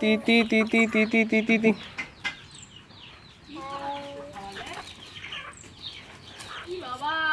ती ती ती ती ती ती ती ती ती बाबा